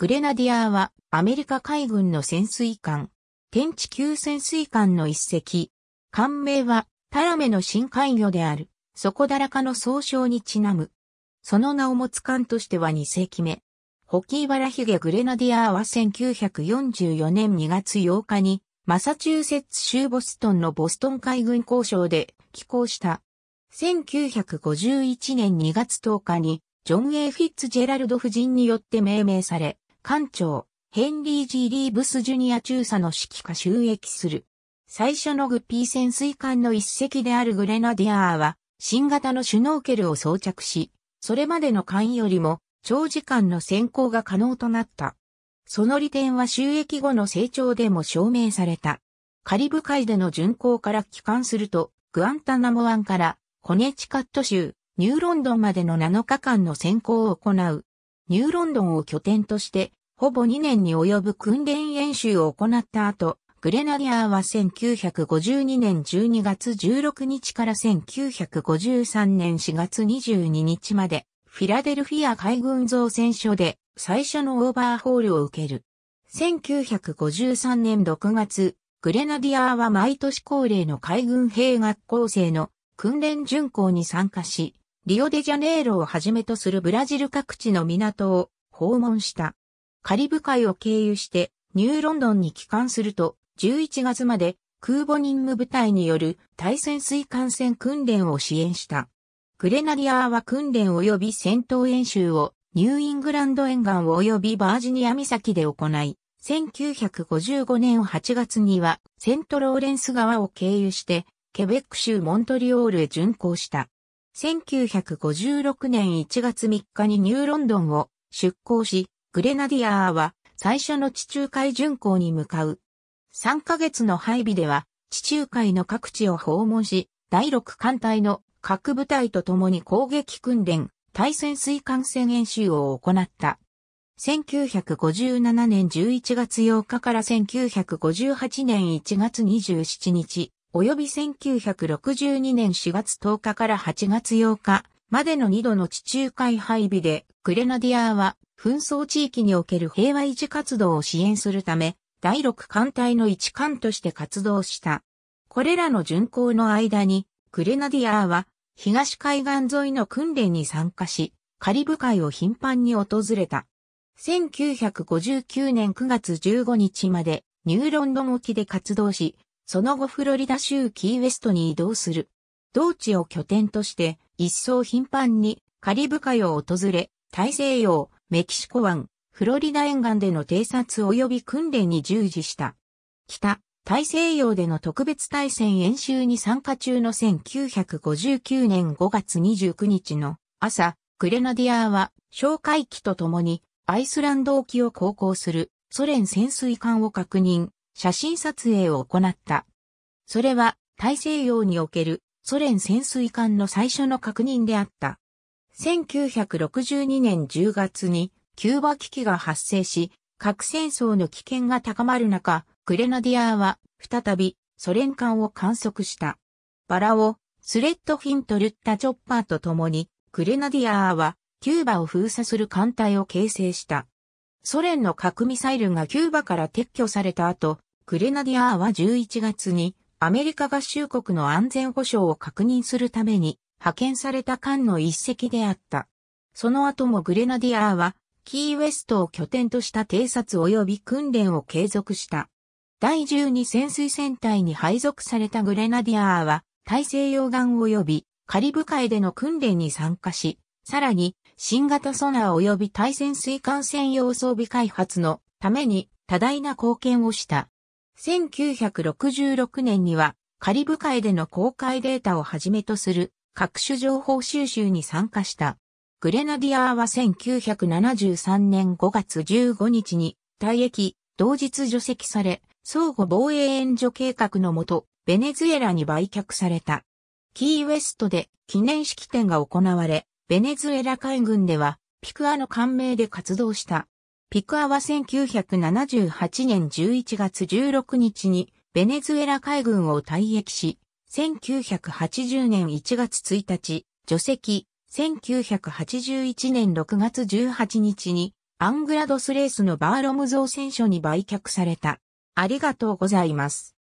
グレナディアーはアメリカ海軍の潜水艦、天地級潜水艦の一隻。艦名はタラメの深海魚である、底だらかの総称にちなむ。その名を持つ艦としては2隻目。ホキーバラヒゲグレナディアーは1944年2月8日に、マサチューセッツ州ボストンのボストン海軍交渉で寄港した。1951年2月10日に、ジョン・エイフィッツジェラルド夫人によって命名され、艦長、ヘンリー・ジー・リーブス・ジュニア中佐の指揮下収益する。最初のグッピー潜水艦の一隻であるグレナディアーは、新型のシュノーケルを装着し、それまでの艦よりも長時間の潜航が可能となった。その利点は収益後の成長でも証明された。カリブ海での巡航から帰還すると、グアンタナモ湾からコネチカット州、ニューロンドンまでの7日間の潜航を行う。ニューロンドンを拠点としてほぼ2年に及ぶ訓練演習を行った後、グレナディアーは1952年12月16日から1953年4月22日まで、フィラデルフィア海軍造船所で最初のオーバーホールを受ける。1953年6月、グレナディアーは毎年恒例の海軍兵学校生の訓練巡行に参加し、リオデジャネイロをはじめとするブラジル各地の港を訪問した。カリブ海を経由してニューロンドンに帰還すると、11月まで空母任務部隊による対潜水艦船訓練を支援した。グレナディアーは訓練及び戦闘演習をニューイングランド沿岸及びバージニア岬で行い、1955年8月にはセントローレンス川を経由してケベック州モントリオールへ巡航した。1956年1月3日にニューロンドンを出港し、グレナディアーは最初の地中海巡航に向かう。3ヶ月の配備では地中海の各地を訪問し、第6艦隊の各部隊と共に攻撃訓練、対潜水艦戦演習を行った。1957年11月8日から1958年1月27日、及び1962年4月10日から8月8日、までの2度の地中海配備で、グレナディアは紛争地域における平和維持活動を支援するため、第6艦隊の一艦として活動した。これらの巡航の間に、グレナディアは東海岸沿いの訓練に参加し、カリブ海を頻繁に訪れた。1959年9月15日までニューロンドン沖で活動し、その後フロリダ州キーウェストに移動する。同地を拠点として一層頻繁にカリブ海を訪れ、大西洋、メキシコ湾、フロリダ沿岸での偵察及び訓練に従事した。北、大西洋での特別対戦演習に参加中の1959年5月29日の朝、グレナディアは哨戒機とともにアイスランド沖を航行するソ連潜水艦を確認、写真撮影を行った。それは大西洋におけるソ連潜水艦の最初の確認であった。1962年10月にキューバ危機が発生し、核戦争の危険が高まる中、グレナディアは再びソ連艦を観測した。バラをスレッドフィンとルッタチョッパーと共に、グレナディアはキューバを封鎖する艦隊を形成した。ソ連の核ミサイルがキューバから撤去された後、グレナディアは11月にアメリカ合衆国の安全保障を確認するために派遣された艦の一隻であった。その後もグレナディアーは、キーウェストを拠点とした偵察及び訓練を継続した。第12潜水戦隊に配属されたグレナディアーは、大西洋岸及びカリブ海での訓練に参加し、さらに、新型ソナー及び対潜水艦専用装備開発のために多大な貢献をした。1966年にはカリブ海での公開データをはじめとする各種情報収集に参加した。グレナディアーは1973年5月15日に退役、同日除籍され、相互防衛援助計画のもと、ベネズエラに売却された。キーウェストで記念式典が行われ、ベネズエラ海軍ではピクアの艦名で活動した。ピクアは1978年11月16日にベネズエラ海軍を退役し、1980年1月1日、除籍、1981年6月18日にアングラドスレースのバーロム造船所に売却された。ありがとうございます。